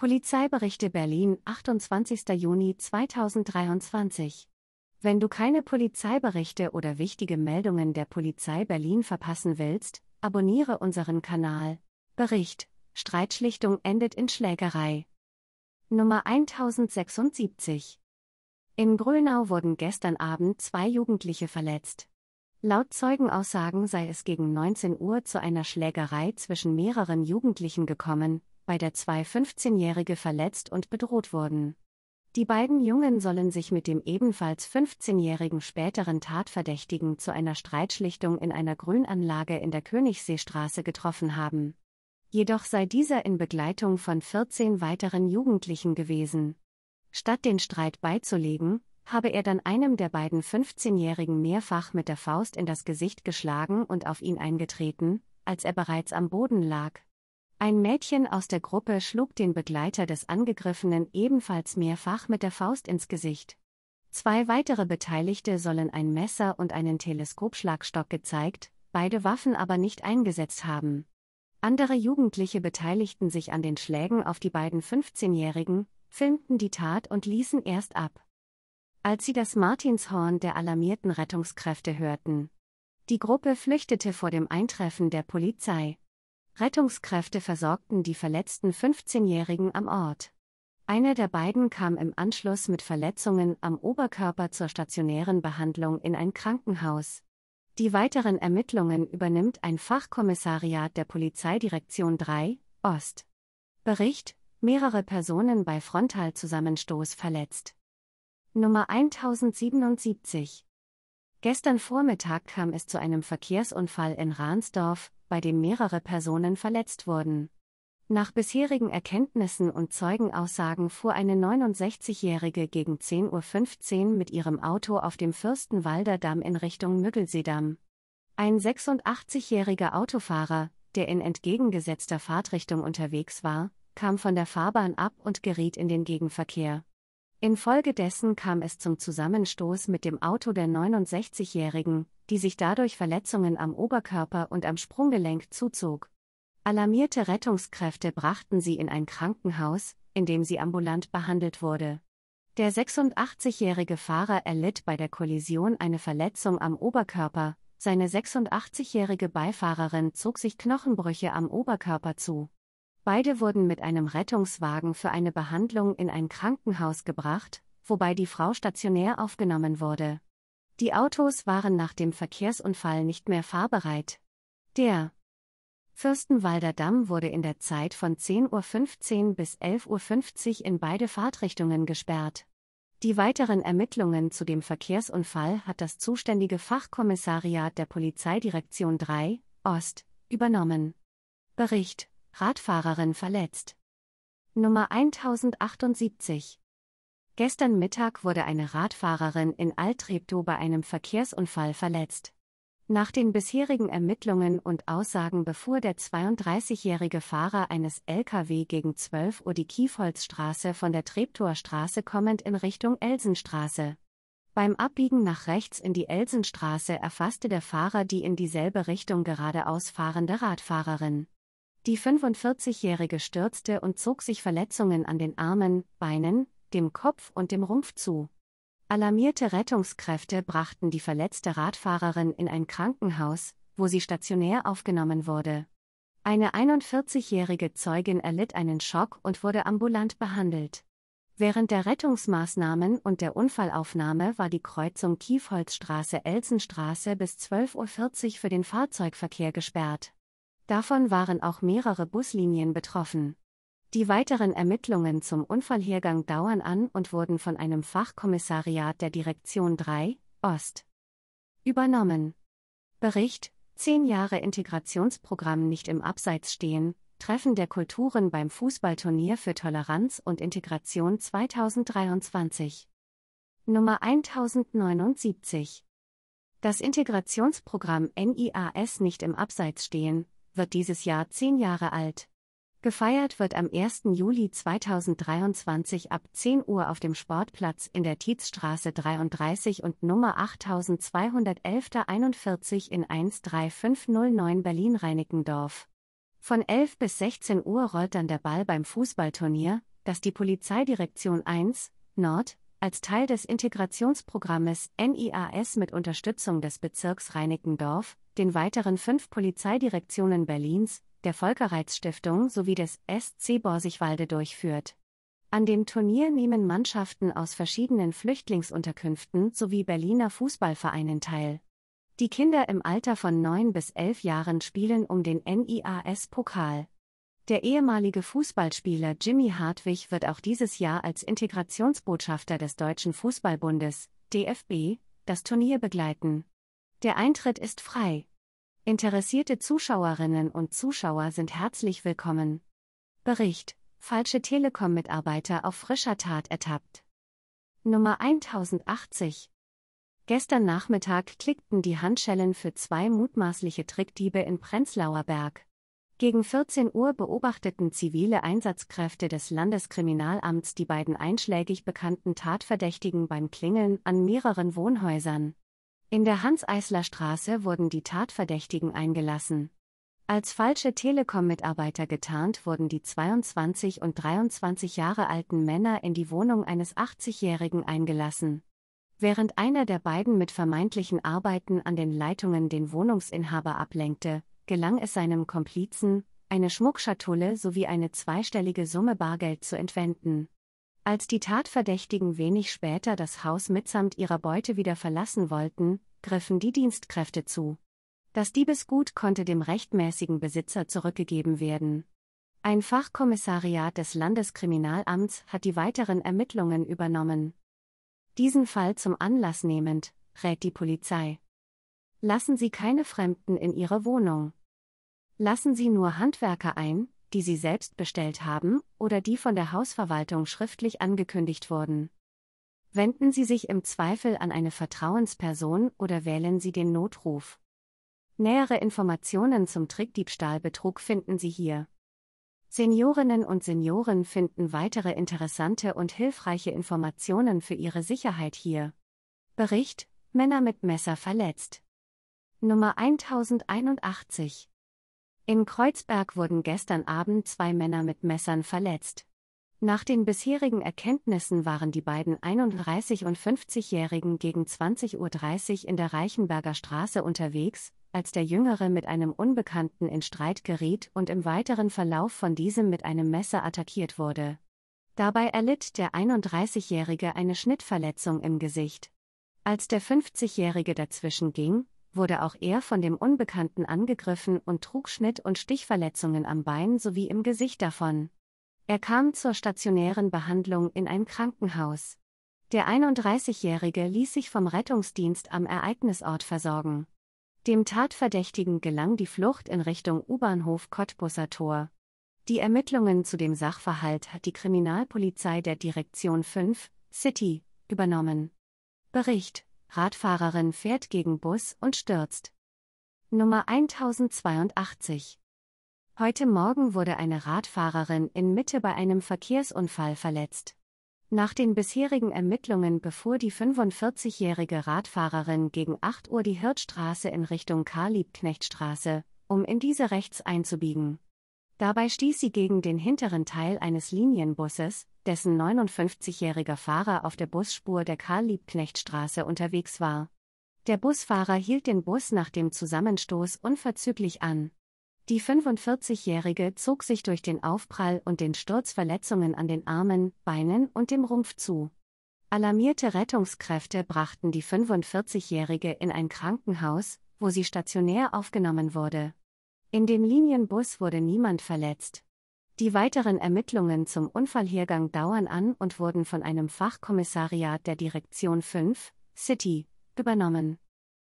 Polizeiberichte Berlin, 28. Juni 2023. Wenn du keine Polizeiberichte oder wichtige Meldungen der Polizei Berlin verpassen willst, abonniere unseren Kanal. Bericht: Streitschlichtung endet in Schlägerei. Nummer 1076. In Grönau wurden gestern Abend zwei Jugendliche verletzt. Laut Zeugenaussagen sei es gegen 19 Uhr zu einer Schlägerei zwischen mehreren Jugendlichen gekommen, bei der zwei 15-Jährige verletzt und bedroht wurden. Die beiden Jungen sollen sich mit dem ebenfalls 15-jährigen späteren Tatverdächtigen zu einer Streitschlichtung in einer Grünanlage in der Königsseestraße getroffen haben. Jedoch sei dieser in Begleitung von 14 weiteren Jugendlichen gewesen. Statt den Streit beizulegen, habe er dann einem der beiden 15-Jährigen mehrfach mit der Faust in das Gesicht geschlagen und auf ihn eingetreten, als er bereits am Boden lag. Ein Mädchen aus der Gruppe schlug den Begleiter des Angegriffenen ebenfalls mehrfach mit der Faust ins Gesicht. Zwei weitere Beteiligte sollen ein Messer und einen Teleskopschlagstock gezeigt, beide Waffen aber nicht eingesetzt haben. Andere Jugendliche beteiligten sich an den Schlägen auf die beiden 15-Jährigen, filmten die Tat und ließen erst ab. Als sie das Martinshorn der alarmierten Rettungskräfte hörten. Die Gruppe flüchtete vor dem Eintreffen der Polizei. Rettungskräfte versorgten die verletzten 15-Jährigen am Ort. Einer der beiden kam im Anschluss mit Verletzungen am Oberkörper zur stationären Behandlung in ein Krankenhaus. Die weiteren Ermittlungen übernimmt ein Fachkommissariat der Polizeidirektion 3, Ost. Bericht: Mehrere Personen bei Frontalzusammenstoß verletzt. Nummer 1077. Gestern Vormittag kam es zu einem Verkehrsunfall in Rahnsdorf, bei dem mehrere Personen verletzt wurden. Nach bisherigen Erkenntnissen und Zeugenaussagen fuhr eine 69-Jährige gegen 10.15 Uhr mit ihrem Auto auf dem Fürstenwalder Damm in Richtung Müggelseedamm. Ein 86-jähriger Autofahrer, der in entgegengesetzter Fahrtrichtung unterwegs war, kam von der Fahrbahn ab und geriet in den Gegenverkehr. Infolgedessen kam es zum Zusammenstoß mit dem Auto der 69-Jährigen, die sich dadurch Verletzungen am Oberkörper und am Sprunggelenk zuzog. Alarmierte Rettungskräfte brachten sie in ein Krankenhaus, in dem sie ambulant behandelt wurde. Der 86-jährige Fahrer erlitt bei der Kollision eine Verletzung am Oberkörper, seine 86-jährige Beifahrerin zog sich Knochenbrüche am Oberkörper zu. Beide wurden mit einem Rettungswagen für eine Behandlung in ein Krankenhaus gebracht, wobei die Frau stationär aufgenommen wurde. Die Autos waren nach dem Verkehrsunfall nicht mehr fahrbereit. Der Fürstenwalder Damm wurde in der Zeit von 10.15 Uhr bis 11.50 Uhr in beide Fahrtrichtungen gesperrt. Die weiteren Ermittlungen zu dem Verkehrsunfall hat das zuständige Fachkommissariat der Polizeidirektion 3, Ost, übernommen. Bericht: Radfahrerin verletzt. Nummer 1078 Gestern Mittag wurde eine Radfahrerin in Altreptow bei einem Verkehrsunfall verletzt. Nach den bisherigen Ermittlungen und Aussagen befuhr der 32-jährige Fahrer eines Lkw gegen 12 Uhr die Kiefholzstraße von der Treptower Straße kommend in Richtung Elsenstraße. Beim Abbiegen nach rechts in die Elsenstraße erfasste der Fahrer die in dieselbe Richtung geradeaus fahrende Radfahrerin. Die 45-jährige stürzte und zog sich Verletzungen an den Armen, Beinen, dem Kopf und dem Rumpf zu. Alarmierte Rettungskräfte brachten die verletzte Radfahrerin in ein Krankenhaus, wo sie stationär aufgenommen wurde. Eine 41-jährige Zeugin erlitt einen Schock und wurde ambulant behandelt. Während der Rettungsmaßnahmen und der Unfallaufnahme war die Kreuzung Kiefholzstraße-Elsenstraße bis 12.40 Uhr für den Fahrzeugverkehr gesperrt. Davon waren auch mehrere Buslinien betroffen. Die weiteren Ermittlungen zum Unfallhergang dauern an und wurden von einem Fachkommissariat der Direktion 3, Ost, übernommen. Bericht: Zehn Jahre Integrationsprogramm nicht im Abseits stehen, Treffen der Kulturen beim Fußballturnier für Toleranz und Integration 2023. Nummer 1079. Das Integrationsprogramm NIAS nicht im Abseits stehen, wird dieses Jahr zehn Jahre alt. Gefeiert wird am 1. Juli 2023 ab 10 Uhr auf dem Sportplatz in der Tietzstraße 33 und Nummer 8211 41 in 13509 Berlin-Reinickendorf. Von 11 bis 16 Uhr rollt dann der Ball beim Fußballturnier, das die Polizeidirektion 1 Nord als Teil des Integrationsprogrammes NIAS mit Unterstützung des Bezirks Reinickendorf, den weiteren fünf Polizeidirektionen Berlins, der volkereiz sowie des SC Borsigwalde durchführt. An dem Turnier nehmen Mannschaften aus verschiedenen Flüchtlingsunterkünften sowie Berliner Fußballvereinen teil. Die Kinder im Alter von 9 bis 11 Jahren spielen um den NIAS-Pokal. Der ehemalige Fußballspieler Jimmy Hartwig wird auch dieses Jahr als Integrationsbotschafter des Deutschen Fußballbundes, DFB, das Turnier begleiten. Der Eintritt ist frei. Interessierte Zuschauerinnen und Zuschauer sind herzlich willkommen. Bericht: Falsche Telekom-Mitarbeiter auf frischer Tat ertappt. Nummer 1080. Gestern Nachmittag klickten die Handschellen für zwei mutmaßliche Trickdiebe in Prenzlauer Berg. Gegen 14 Uhr beobachteten zivile Einsatzkräfte des Landeskriminalamts die beiden einschlägig bekannten Tatverdächtigen beim Klingeln an mehreren Wohnhäusern. In der Hans-Eisler-Straße wurden die Tatverdächtigen eingelassen. Als falsche Telekom-Mitarbeiter getarnt wurden die 22 und 23 Jahre alten Männer in die Wohnung eines 80-Jährigen eingelassen. Während einer der beiden mit vermeintlichen Arbeiten an den Leitungen den Wohnungsinhaber ablenkte, gelang es seinem Komplizen, eine Schmuckschatulle sowie eine zweistellige Summe Bargeld zu entwenden. Als die Tatverdächtigen wenig später das Haus mitsamt ihrer Beute wieder verlassen wollten, griffen die Dienstkräfte zu. Das Diebesgut konnte dem rechtmäßigen Besitzer zurückgegeben werden. Ein Fachkommissariat des Landeskriminalamts hat die weiteren Ermittlungen übernommen. Diesen Fall zum Anlass nehmend, rät die Polizei. Lassen Sie keine Fremden in Ihre Wohnung. Lassen Sie nur Handwerker ein, die sie selbst bestellt haben oder die von der Hausverwaltung schriftlich angekündigt wurden. Wenden Sie sich im Zweifel an eine Vertrauensperson oder wählen Sie den Notruf. Nähere Informationen zum Trickdiebstahlbetrug finden Sie hier. Seniorinnen und Senioren finden weitere interessante und hilfreiche Informationen für ihre Sicherheit hier. Bericht Männer mit Messer verletzt. Nummer 1081 in Kreuzberg wurden gestern Abend zwei Männer mit Messern verletzt. Nach den bisherigen Erkenntnissen waren die beiden 31- und 50-Jährigen gegen 20.30 Uhr in der Reichenberger Straße unterwegs, als der Jüngere mit einem Unbekannten in Streit geriet und im weiteren Verlauf von diesem mit einem Messer attackiert wurde. Dabei erlitt der 31-Jährige eine Schnittverletzung im Gesicht. Als der 50-Jährige dazwischen ging, wurde auch er von dem Unbekannten angegriffen und trug Schnitt- und Stichverletzungen am Bein sowie im Gesicht davon. Er kam zur stationären Behandlung in ein Krankenhaus. Der 31-Jährige ließ sich vom Rettungsdienst am Ereignisort versorgen. Dem Tatverdächtigen gelang die Flucht in Richtung U-Bahnhof Cottbusser Tor. Die Ermittlungen zu dem Sachverhalt hat die Kriminalpolizei der Direktion 5, City, übernommen. Bericht Radfahrerin fährt gegen Bus und stürzt. Nummer 1082. Heute Morgen wurde eine Radfahrerin in Mitte bei einem Verkehrsunfall verletzt. Nach den bisherigen Ermittlungen befuhr die 45-jährige Radfahrerin gegen 8 Uhr die Hirtstraße in Richtung Karliebknechtstraße, um in diese rechts einzubiegen. Dabei stieß sie gegen den hinteren Teil eines Linienbusses, dessen 59-jähriger Fahrer auf der Busspur der Karl-Liebknecht-Straße unterwegs war. Der Busfahrer hielt den Bus nach dem Zusammenstoß unverzüglich an. Die 45-jährige zog sich durch den Aufprall und den Sturzverletzungen an den Armen, Beinen und dem Rumpf zu. Alarmierte Rettungskräfte brachten die 45-jährige in ein Krankenhaus, wo sie stationär aufgenommen wurde. In dem Linienbus wurde niemand verletzt. Die weiteren Ermittlungen zum Unfallhergang dauern an und wurden von einem Fachkommissariat der Direktion 5, City, übernommen.